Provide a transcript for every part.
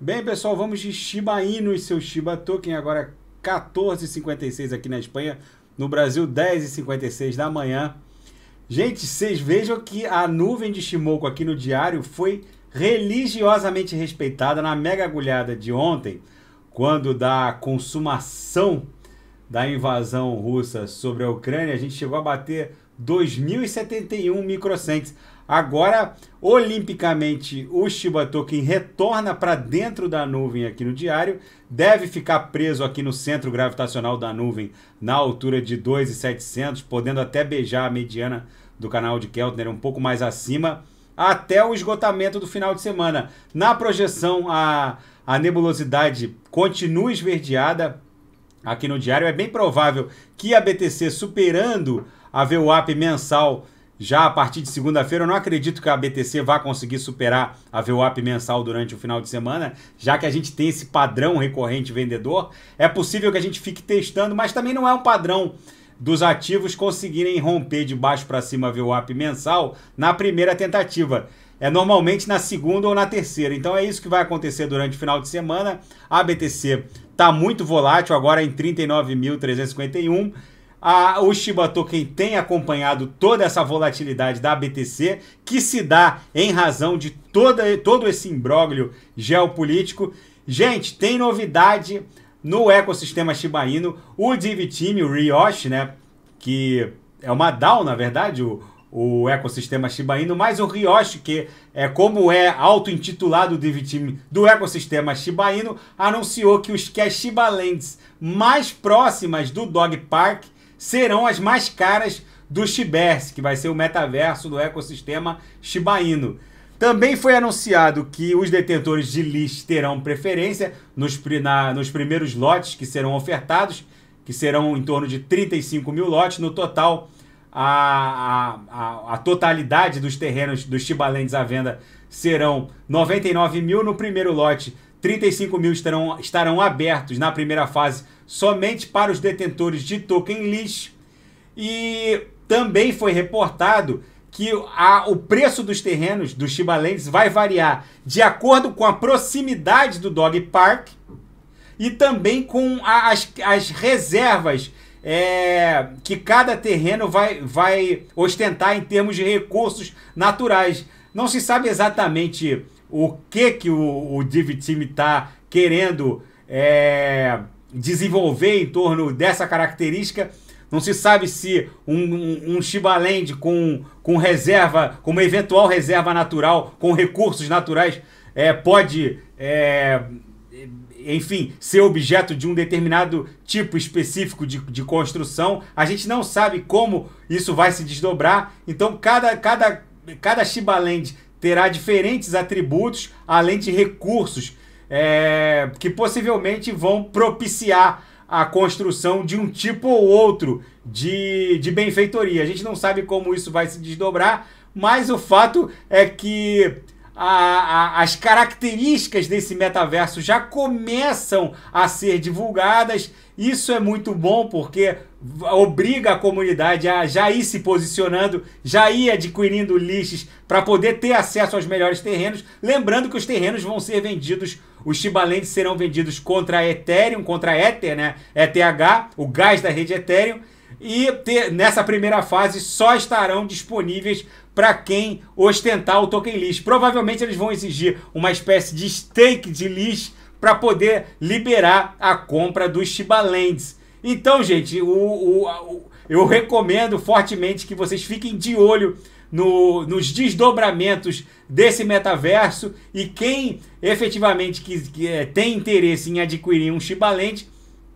Bem, pessoal, vamos de Shiba Inu e seu Shiba Token, agora 14h56 aqui na Espanha, no Brasil 10h56 da manhã. Gente, vocês vejam que a nuvem de Shimoku aqui no diário foi religiosamente respeitada na mega agulhada de ontem, quando da consumação da invasão russa sobre a Ucrânia, a gente chegou a bater 2.071 microcentes. Agora, olimpicamente, o Shiba Token retorna para dentro da nuvem aqui no diário, deve ficar preso aqui no centro gravitacional da nuvem, na altura de 2,700, podendo até beijar a mediana do canal de Keltner um pouco mais acima, até o esgotamento do final de semana. Na projeção, a, a nebulosidade continua esverdeada, aqui no diário, é bem provável que a BTC superando a VWAP mensal já a partir de segunda-feira, eu não acredito que a BTC vá conseguir superar a VWAP mensal durante o final de semana, já que a gente tem esse padrão recorrente vendedor. É possível que a gente fique testando, mas também não é um padrão dos ativos conseguirem romper de baixo para cima a VWAP mensal na primeira tentativa. É normalmente na segunda ou na terceira. Então é isso que vai acontecer durante o final de semana. A BTC Tá muito volátil agora em 39.351. A, o Shiba Token tem acompanhado toda essa volatilidade da BTC, que se dá em razão de toda, todo esse imbróglio geopolítico. Gente, tem novidade no ecossistema Shiba Inu. O Div Team, o Riosh, né, que é uma DAO, na verdade, o, o ecossistema Shiba Inu, mas o Ryoshi, que é como é auto-intitulado Div Team do ecossistema Shiba Inu, anunciou que os Cash Shiba Lands mais próximas do Dog Park serão as mais caras do Shiberse, que vai ser o metaverso do ecossistema Shiba Inu. Também foi anunciado que os detentores de list terão preferência nos, na, nos primeiros lotes que serão ofertados, que serão em torno de 35 mil lotes. No total, a, a, a, totalidade dos terrenos dos Tibalandes à venda serão 99 mil no primeiro lote, 35 mil estarão, estarão abertos na primeira fase somente para os detentores de token lease. E também foi reportado que a, o preço dos terrenos dos Chibalandes vai variar de acordo com a proximidade do Dog Park e também com a, as, as reservas é, que cada terreno vai, vai ostentar em termos de recursos naturais. Não se sabe exatamente o que, que o, o Div está querendo é, desenvolver em torno dessa característica. Não se sabe se um, um, um com, com reserva, com uma eventual reserva natural, com recursos naturais, é, pode é, enfim, ser objeto de um determinado tipo específico de, de construção. A gente não sabe como isso vai se desdobrar. Então, cada, cada, cada Shibaland terá diferentes atributos, além de recursos é, que possivelmente vão propiciar a construção de um tipo ou outro de, de benfeitoria. A gente não sabe como isso vai se desdobrar, mas o fato é que a, a, as características desse metaverso já começam a ser divulgadas. Isso é muito bom porque obriga a comunidade a já ir se posicionando, já ir adquirindo lixos para poder ter acesso aos melhores terrenos. Lembrando que os terrenos vão ser vendidos, os Chibalentes serão vendidos contra Ethereum, contra Ether, né? ETH, o gás da rede Ethereum e ter, nessa primeira fase só estarão disponíveis para quem ostentar o token list. Provavelmente eles vão exigir uma espécie de stake de list para poder liberar a compra dos Shiba Então, gente, o, o, o, eu recomendo fortemente que vocês fiquem de olho no, nos desdobramentos desse metaverso e quem efetivamente que, que é, tem interesse em adquirir um Shiba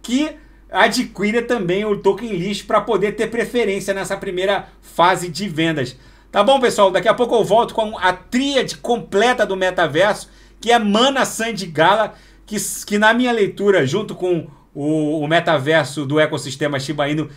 que adquira também o token list para poder ter preferência nessa primeira fase de vendas. Tá bom, pessoal? Daqui a pouco eu volto com a tríade completa do metaverso, que é Mana Sandy Gala, que, que na minha leitura, junto com o, o metaverso do ecossistema Shiba Inu,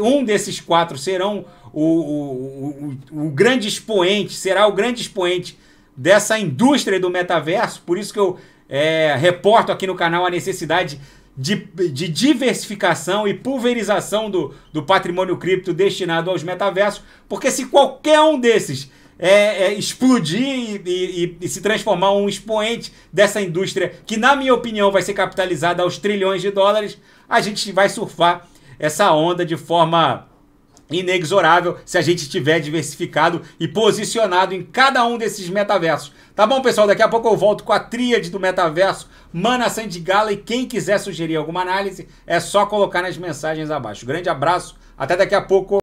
um desses quatro serão o, o, o, o grande expoente, será o grande expoente dessa indústria do metaverso. Por isso que eu é, reporto aqui no canal a necessidade de, de diversificação e pulverização do, do patrimônio cripto destinado aos metaversos, porque se qualquer um desses é, é, explodir e, e, e, se transformar um expoente dessa indústria, que na minha opinião vai ser capitalizada aos trilhões de dólares, a gente vai surfar essa onda de forma inexorável se a gente estiver diversificado e posicionado em cada um desses metaversos. Tá bom, pessoal? Daqui a pouco eu volto com a tríade do metaverso, Mana Sandigala e quem quiser sugerir alguma análise é só colocar nas mensagens abaixo. Grande abraço, até daqui a pouco.